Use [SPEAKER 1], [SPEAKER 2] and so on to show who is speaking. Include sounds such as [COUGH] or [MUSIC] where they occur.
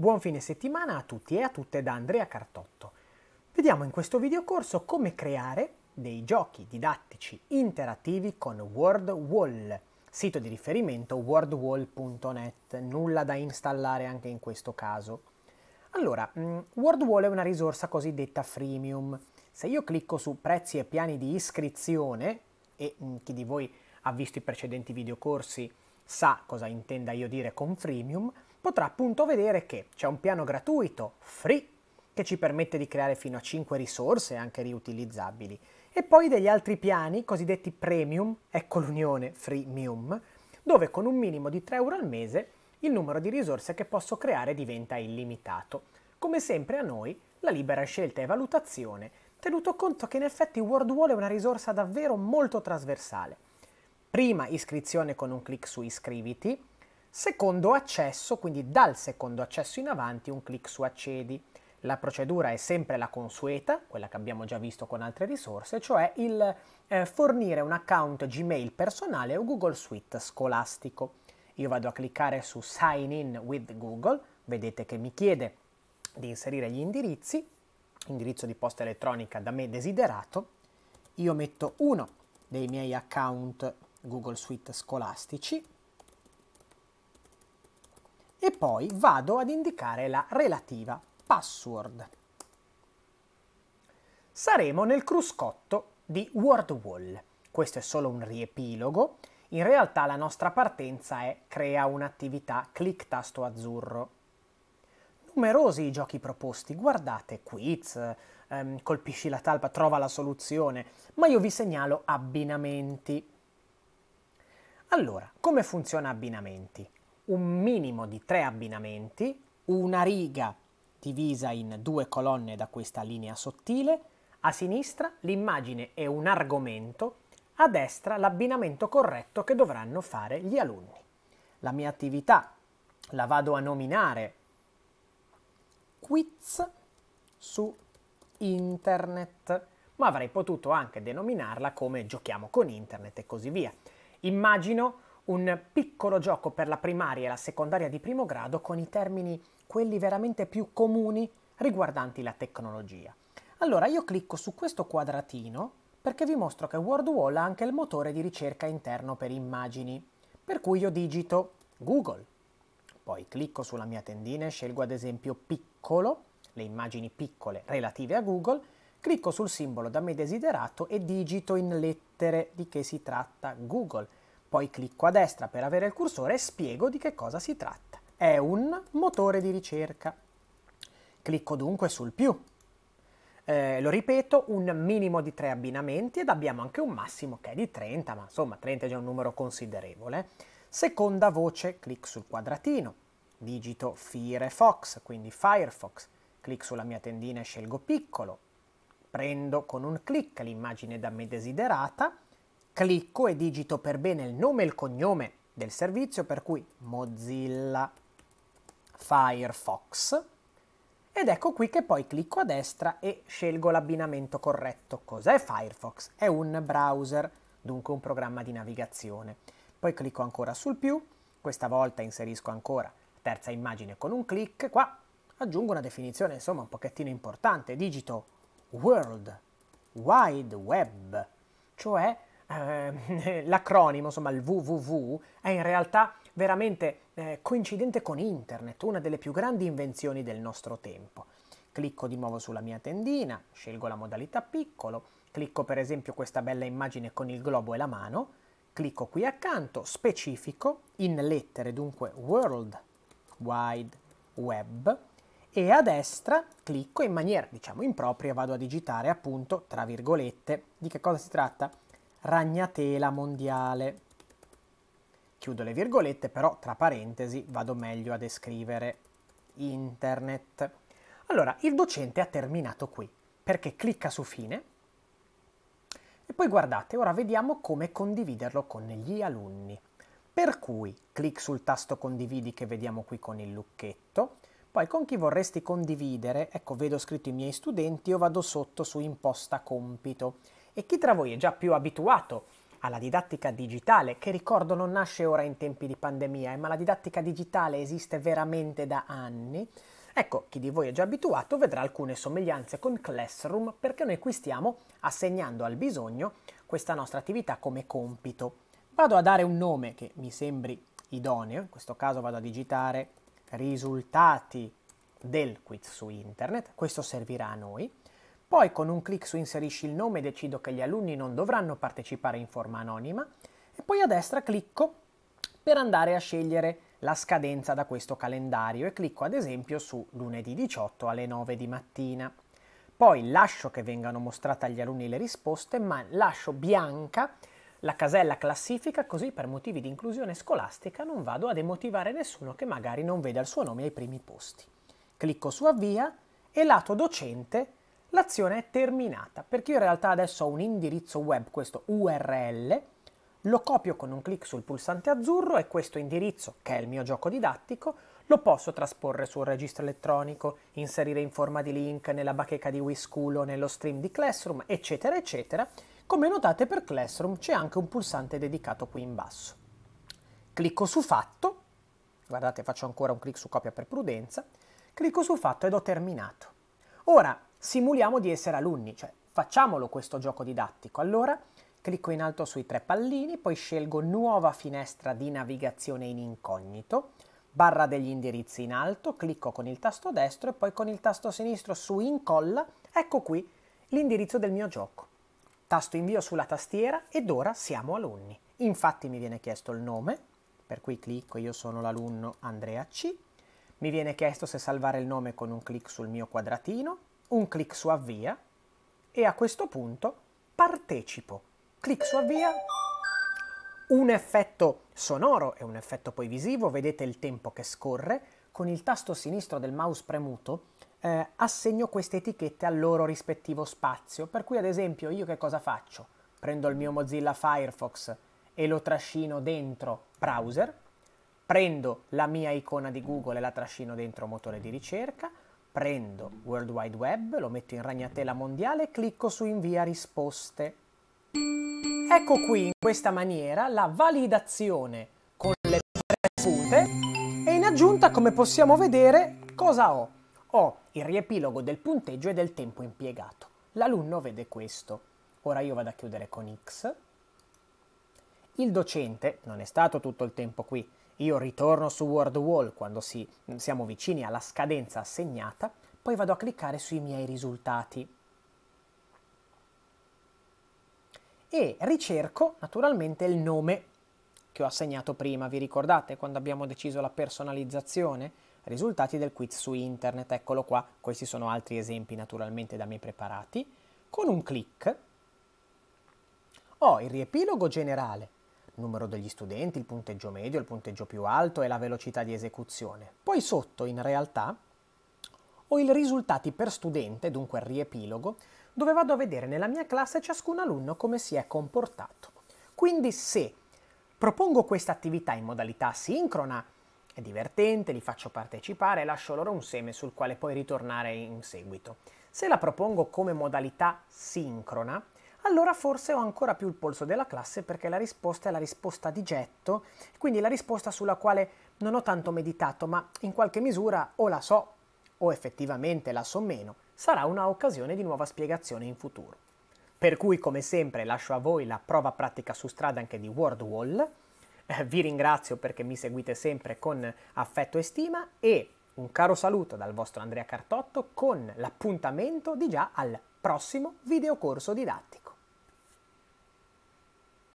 [SPEAKER 1] Buon fine settimana a tutti e a tutte da Andrea Cartotto. Vediamo in questo videocorso come creare dei giochi didattici interattivi con WordWall, sito di riferimento wordwall.net, nulla da installare anche in questo caso. Allora, mm, WordWall è una risorsa cosiddetta freemium. Se io clicco su prezzi e piani di iscrizione, e mm, chi di voi ha visto i precedenti videocorsi sa cosa intenda io dire con freemium, potrà appunto vedere che c'è un piano gratuito, free, che ci permette di creare fino a 5 risorse anche riutilizzabili, e poi degli altri piani, cosiddetti premium, ecco l'unione freemium, dove con un minimo di 3 euro al mese il numero di risorse che posso creare diventa illimitato. Come sempre a noi, la libera scelta e valutazione, tenuto conto che in effetti WordWall è una risorsa davvero molto trasversale. Prima iscrizione con un clic su iscriviti, Secondo accesso, quindi dal secondo accesso in avanti un clic su accedi. La procedura è sempre la consueta, quella che abbiamo già visto con altre risorse, cioè il eh, fornire un account Gmail personale o Google Suite scolastico. Io vado a cliccare su Sign in with Google, vedete che mi chiede di inserire gli indirizzi, indirizzo di posta elettronica da me desiderato, io metto uno dei miei account Google Suite scolastici, poi vado ad indicare la relativa password. Saremo nel cruscotto di WordWall. Questo è solo un riepilogo. In realtà la nostra partenza è crea un'attività, clic tasto azzurro. Numerosi i giochi proposti, guardate quiz, ehm, colpisci la talpa, trova la soluzione, ma io vi segnalo abbinamenti. Allora, come funziona abbinamenti? un minimo di tre abbinamenti, una riga divisa in due colonne da questa linea sottile, a sinistra l'immagine e un argomento, a destra l'abbinamento corretto che dovranno fare gli alunni. La mia attività la vado a nominare quiz su internet, ma avrei potuto anche denominarla come giochiamo con internet e così via. Immagino un piccolo gioco per la primaria e la secondaria di primo grado con i termini quelli veramente più comuni riguardanti la tecnologia. Allora io clicco su questo quadratino perché vi mostro che WordWall ha anche il motore di ricerca interno per immagini, per cui io digito Google, poi clicco sulla mia tendina e scelgo ad esempio piccolo, le immagini piccole relative a Google, clicco sul simbolo da me desiderato e digito in lettere di che si tratta Google poi clicco a destra per avere il cursore e spiego di che cosa si tratta. È un motore di ricerca. Clicco dunque sul più. Eh, lo ripeto, un minimo di tre abbinamenti ed abbiamo anche un massimo che è di 30, ma insomma 30 è già un numero considerevole. Seconda voce, clic sul quadratino, digito Firefox, quindi Firefox, clic sulla mia tendina e scelgo piccolo, prendo con un clic l'immagine da me desiderata, Clicco e digito per bene il nome e il cognome del servizio, per cui Mozilla Firefox. Ed ecco qui che poi clicco a destra e scelgo l'abbinamento corretto. Cos'è Firefox? È un browser, dunque un programma di navigazione. Poi clicco ancora sul più, questa volta inserisco ancora terza immagine con un clic, qua aggiungo una definizione insomma un pochettino importante, digito World Wide Web, cioè eh, [LAUGHS] l'acronimo, insomma il www, è in realtà veramente eh, coincidente con internet, una delle più grandi invenzioni del nostro tempo. Clicco di nuovo sulla mia tendina, scelgo la modalità piccolo, clicco per esempio questa bella immagine con il globo e la mano, clicco qui accanto, specifico, in lettere dunque World Wide Web, e a destra clicco in maniera diciamo impropria vado a digitare appunto tra virgolette di che cosa si tratta ragnatela mondiale. Chiudo le virgolette, però tra parentesi vado meglio a descrivere internet. Allora, il docente ha terminato qui, perché clicca su fine e poi guardate, ora vediamo come condividerlo con gli alunni. Per cui clic sul tasto condividi che vediamo qui con il lucchetto, poi con chi vorresti condividere, ecco vedo scritto i miei studenti, io vado sotto su imposta compito e chi tra voi è già più abituato alla didattica digitale, che ricordo non nasce ora in tempi di pandemia, eh, ma la didattica digitale esiste veramente da anni, Ecco, chi di voi è già abituato vedrà alcune somiglianze con Classroom perché noi qui stiamo assegnando al bisogno questa nostra attività come compito. Vado a dare un nome che mi sembri idoneo, in questo caso vado a digitare risultati del quiz su internet, questo servirà a noi. Poi con un clic su inserisci il nome decido che gli alunni non dovranno partecipare in forma anonima e poi a destra clicco per andare a scegliere la scadenza da questo calendario e clicco ad esempio su lunedì 18 alle 9 di mattina. Poi lascio che vengano mostrate agli alunni le risposte, ma lascio bianca la casella classifica così per motivi di inclusione scolastica non vado ad emotivare nessuno che magari non veda il suo nome ai primi posti. Clicco su avvia e lato docente l'azione è terminata, perché io in realtà adesso ho un indirizzo web, questo URL, lo copio con un clic sul pulsante azzurro e questo indirizzo, che è il mio gioco didattico, lo posso trasporre sul registro elettronico, inserire in forma di link nella bacheca di WeSchool o nello stream di Classroom, eccetera, eccetera. Come notate per Classroom c'è anche un pulsante dedicato qui in basso. Clicco su Fatto, guardate faccio ancora un clic su Copia per prudenza, clicco su Fatto ed ho terminato. Ora, simuliamo di essere alunni, cioè facciamolo questo gioco didattico. Allora clicco in alto sui tre pallini, poi scelgo nuova finestra di navigazione in incognito, barra degli indirizzi in alto, clicco con il tasto destro e poi con il tasto sinistro su incolla, ecco qui l'indirizzo del mio gioco. Tasto invio sulla tastiera ed ora siamo alunni. Infatti mi viene chiesto il nome, per cui clicco io sono l'alunno Andrea C. Mi viene chiesto se salvare il nome con un clic sul mio quadratino, un clic su avvia e a questo punto partecipo. Clic su avvia, un effetto sonoro e un effetto poi visivo, vedete il tempo che scorre, con il tasto sinistro del mouse premuto eh, assegno queste etichette al loro rispettivo spazio, per cui ad esempio io che cosa faccio? Prendo il mio Mozilla Firefox e lo trascino dentro browser, prendo la mia icona di Google e la trascino dentro motore di ricerca, Prendo World Wide Web, lo metto in ragnatela mondiale e clicco su invia risposte. Ecco qui in questa maniera la validazione con le tre punte e in aggiunta come possiamo vedere cosa ho? Ho il riepilogo del punteggio e del tempo impiegato. L'alunno vede questo. Ora io vado a chiudere con X. Il docente non è stato tutto il tempo qui, io ritorno su Word Wall quando si, siamo vicini alla scadenza assegnata, poi vado a cliccare sui miei risultati. E ricerco naturalmente il nome che ho assegnato prima. Vi ricordate quando abbiamo deciso la personalizzazione? Risultati del quiz su internet, eccolo qua. Questi sono altri esempi naturalmente da me preparati. Con un clic ho il riepilogo generale numero degli studenti, il punteggio medio, il punteggio più alto e la velocità di esecuzione. Poi sotto, in realtà, ho i risultati per studente, dunque il riepilogo, dove vado a vedere nella mia classe ciascun alunno come si è comportato. Quindi se propongo questa attività in modalità asincrona, è divertente, li faccio partecipare e lascio loro un seme sul quale poi ritornare in seguito. Se la propongo come modalità sincrona, allora forse ho ancora più il polso della classe perché la risposta è la risposta di getto, quindi la risposta sulla quale non ho tanto meditato, ma in qualche misura o la so o effettivamente la so meno, sarà una occasione di nuova spiegazione in futuro. Per cui, come sempre, lascio a voi la prova pratica su strada anche di WordWall. Eh, vi ringrazio perché mi seguite sempre con affetto e stima e un caro saluto dal vostro Andrea Cartotto con l'appuntamento di già al prossimo videocorso didattico.